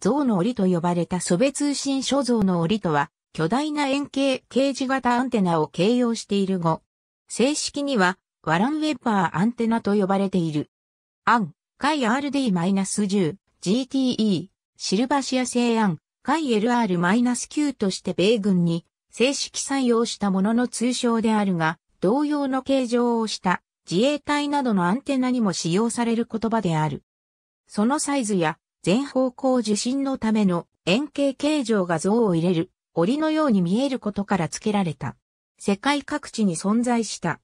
像の檻と呼ばれた祖別通信所像の檻とは、巨大な円形掲示型アンテナを形容している語。正式には、ワランウェッパーアンテナと呼ばれている。アン、回 RD-10、GTE、シルバシア製アン、回 LR-9 として米軍に正式採用したものの通称であるが、同様の形状をした自衛隊などのアンテナにも使用される言葉である。そのサイズや全方向受信のための円形形状が像を入れる、檻のように見えることから付けられた。世界各地に存在した。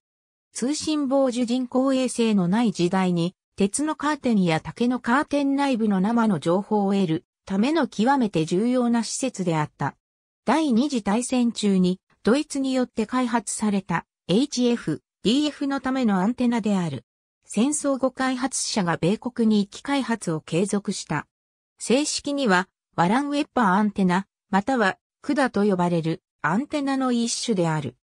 通信傍受人工衛星のない時代に、鉄のカーテンや竹のカーテン内部の生の情報を得るための極めて重要な施設であった。第二次大戦中にドイツによって開発された HF、DF のためのアンテナである。戦争後開発者が米国に行き開発を継続した。正式には、ワランウェッパーアンテナ、または、管と呼ばれるアンテナの一種である。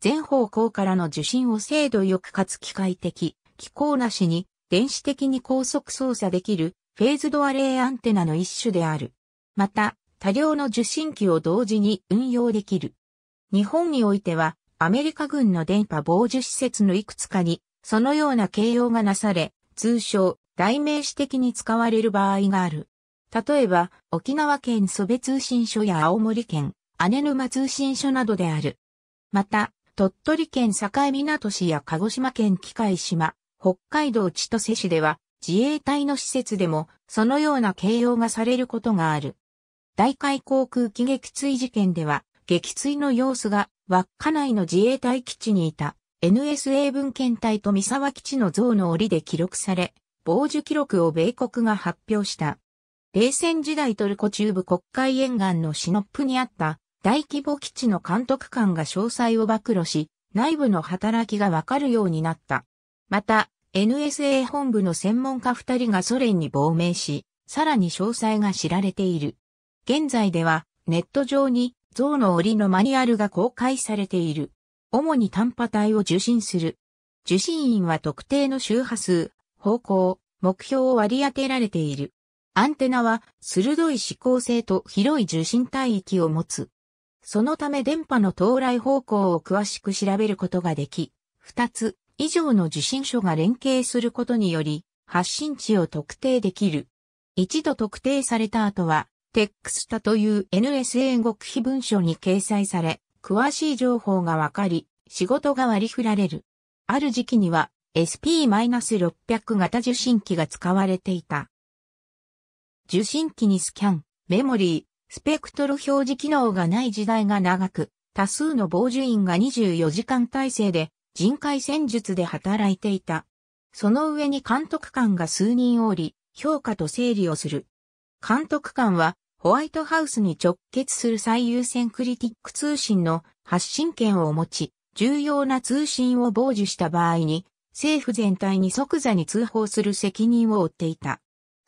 全方向からの受信を精度よくかつ機械的、機構なしに電子的に高速操作できるフェーズドアレイアンテナの一種である。また、多量の受信機を同時に運用できる。日本においては、アメリカ軍の電波防受施設のいくつかに、そのような形容がなされ、通称、代名詞的に使われる場合がある。例えば、沖縄県蘇別通信所や青森県、姉沼通信所などである。また、鳥取県境港市や鹿児島県機械島、北海道千歳市では、自衛隊の施設でも、そのような形容がされることがある。大海航空機撃墜事件では、撃墜の様子が、稚内の自衛隊基地にいた、NSA 文献隊と三沢基地の像の檻で記録され、傍受記録を米国が発表した。冷戦時代トルコ中部国会沿岸のシノップにあった大規模基地の監督官が詳細を暴露し、内部の働きがわかるようになった。また、NSA 本部の専門家二人がソ連に亡命し、さらに詳細が知られている。現在では、ネット上に象の檻のマニュアルが公開されている。主に短波体を受信する。受信員は特定の周波数、方向、目標を割り当てられている。アンテナは鋭い指向性と広い受信帯域を持つ。そのため電波の到来方向を詳しく調べることができ、2つ以上の受信所が連携することにより、発信地を特定できる。一度特定された後は、テックスタという NSA 極秘文書に掲載され、詳しい情報がわかり、仕事が割り振られる。ある時期には SP-600 型受信機が使われていた。受信機にスキャン、メモリー、スペクトル表示機能がない時代が長く、多数の傍受員が24時間体制で人海戦術で働いていた。その上に監督官が数人おり、評価と整理をする。監督官は、ホワイトハウスに直結する最優先クリティック通信の発信権を持ち、重要な通信を傍受した場合に、政府全体に即座に通報する責任を負っていた。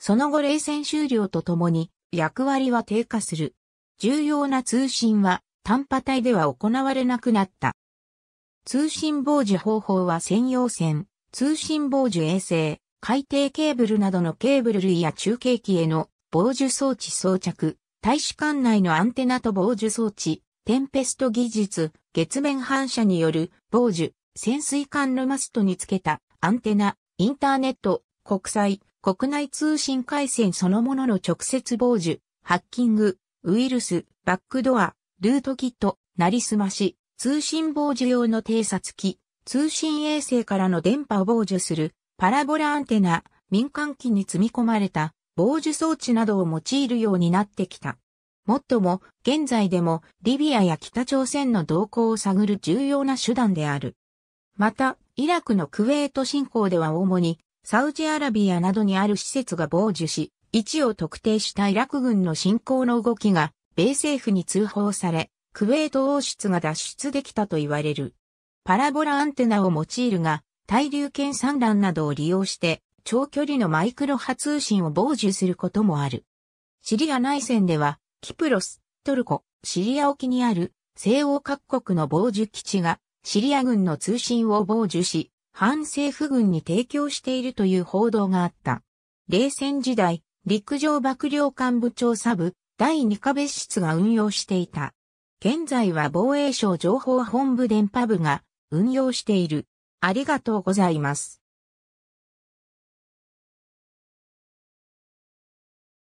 その後冷戦終了とともに役割は低下する。重要な通信は短波帯では行われなくなった。通信傍受方法は専用線、通信傍受衛星、海底ケーブルなどのケーブル類や中継機への傍受装置装着、大使館内のアンテナと傍受装置、テンペスト技術、月面反射による傍受、潜水艦のマストにつけたアンテナ、インターネット、国際、国内通信回線そのものの直接傍受、ハッキング、ウイルス、バックドア、ルートキット、なりすまし、通信傍受用の偵察機、通信衛星からの電波を傍受する、パラボラアンテナ、民間機に積み込まれた、傍受装置などを用いるようになってきた。もっとも、現在でも、リビアや北朝鮮の動向を探る重要な手段である。また、イラクのクウェート侵攻では主に、サウジアラビアなどにある施設が傍受し、位置を特定したイラク軍の侵攻の動きが、米政府に通報され、クウェート王室が脱出できたと言われる。パラボラアンテナを用いるが、対流圏産卵などを利用して、長距離のマイクロ波通信を傍受することもある。シリア内戦では、キプロス、トルコ、シリア沖にある西欧各国の傍受基地がシリア軍の通信を傍受し、反政府軍に提供しているという報道があった。冷戦時代、陸上幕僚幹部長サブ第2課別室が運用していた。現在は防衛省情報本部電波部が運用している。ありがとうございます。